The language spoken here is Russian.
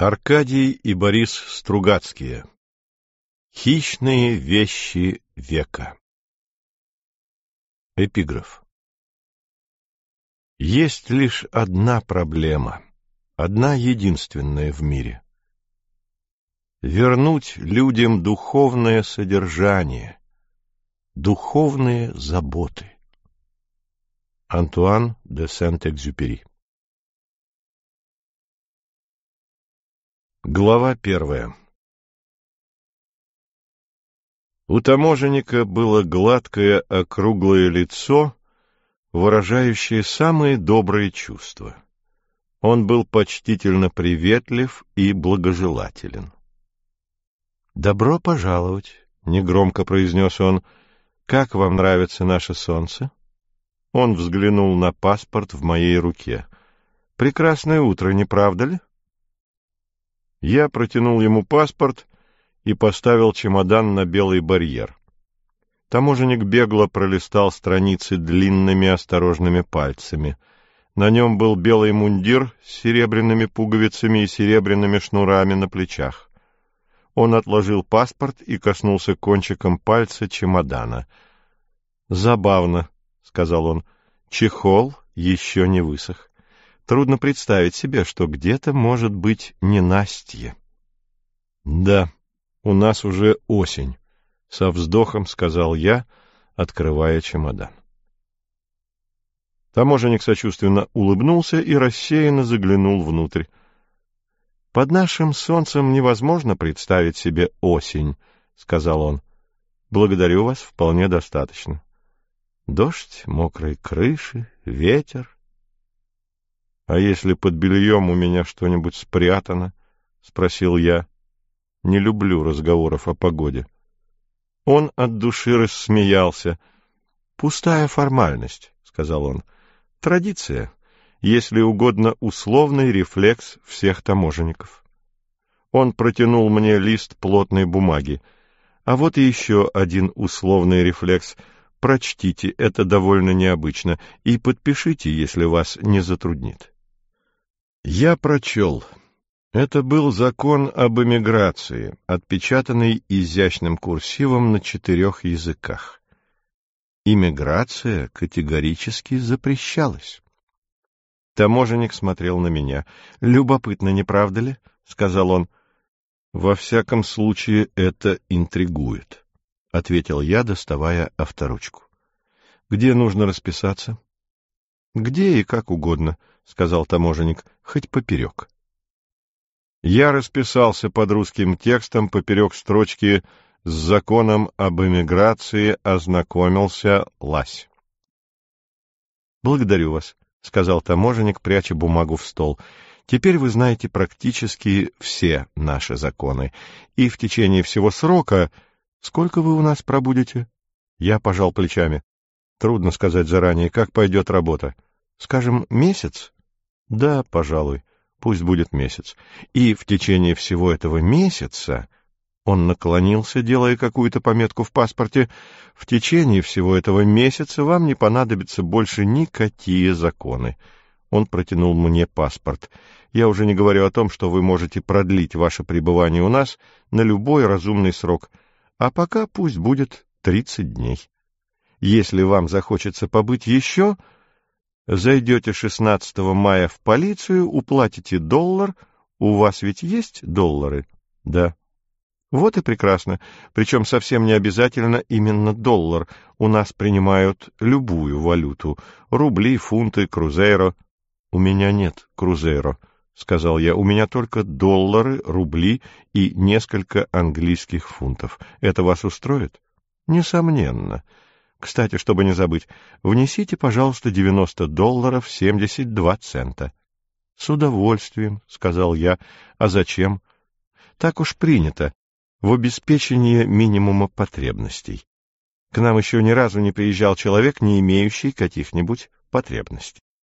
Аркадий и Борис Стругацкие. Хищные вещи века. Эпиграф. Есть лишь одна проблема, одна единственная в мире. Вернуть людям духовное содержание, духовные заботы. Антуан де Сент-Экзюпери Глава первая У таможенника было гладкое округлое лицо, выражающее самые добрые чувства. Он был почтительно приветлив и благожелателен. — Добро пожаловать, — негромко произнес он. — Как вам нравится наше солнце? Он взглянул на паспорт в моей руке. — Прекрасное утро, не правда ли? Я протянул ему паспорт и поставил чемодан на белый барьер. Таможенник бегло пролистал страницы длинными осторожными пальцами. На нем был белый мундир с серебряными пуговицами и серебряными шнурами на плечах. Он отложил паспорт и коснулся кончиком пальца чемодана. «Забавно», — сказал он, — «чехол еще не высох». Трудно представить себе, что где-то может быть ненастье. — Да, у нас уже осень, — со вздохом сказал я, открывая чемодан. Таможенник сочувственно улыбнулся и рассеянно заглянул внутрь. — Под нашим солнцем невозможно представить себе осень, — сказал он. — Благодарю вас, вполне достаточно. Дождь, мокрые крыши, ветер, — А если под бельем у меня что-нибудь спрятано? — спросил я. Не люблю разговоров о погоде. Он от души рассмеялся. — Пустая формальность, — сказал он. — Традиция, если угодно, условный рефлекс всех таможенников. Он протянул мне лист плотной бумаги. А вот и еще один условный рефлекс. Прочтите, это довольно необычно, и подпишите, если вас не затруднит. Я прочел. Это был закон об эмиграции, отпечатанный изящным курсивом на четырех языках. Иммиграция категорически запрещалась. Таможенник смотрел на меня. «Любопытно, не правда ли?» — сказал он. «Во всяком случае, это интригует», — ответил я, доставая авторучку. «Где нужно расписаться?» — Где и как угодно, — сказал таможенник, — хоть поперек. Я расписался под русским текстом поперек строчки «С законом об эмиграции ознакомился Лась». — Благодарю вас, — сказал таможенник, пряча бумагу в стол. Теперь вы знаете практически все наши законы, и в течение всего срока... Сколько вы у нас пробудете? Я пожал плечами. Трудно сказать заранее, как пойдет работа. Скажем, месяц? Да, пожалуй, пусть будет месяц. И в течение всего этого месяца... Он наклонился, делая какую-то пометку в паспорте. В течение всего этого месяца вам не понадобятся больше никакие законы. Он протянул мне паспорт. Я уже не говорю о том, что вы можете продлить ваше пребывание у нас на любой разумный срок. А пока пусть будет тридцать дней если вам захочется побыть еще, зайдете 16 мая в полицию, уплатите доллар. У вас ведь есть доллары? Да. Вот и прекрасно. Причем совсем не обязательно именно доллар. У нас принимают любую валюту. Рубли, фунты, крузейро. У меня нет крузейро. — сказал я, — у меня только доллары, рубли и несколько английских фунтов. Это вас устроит? — Несомненно. Кстати, чтобы не забыть, внесите, пожалуйста, 90 долларов 72 цента. — С удовольствием, — сказал я. — А зачем? — Так уж принято. В обеспечении минимума потребностей. К нам еще ни разу не приезжал человек, не имеющий каких-нибудь потребностей.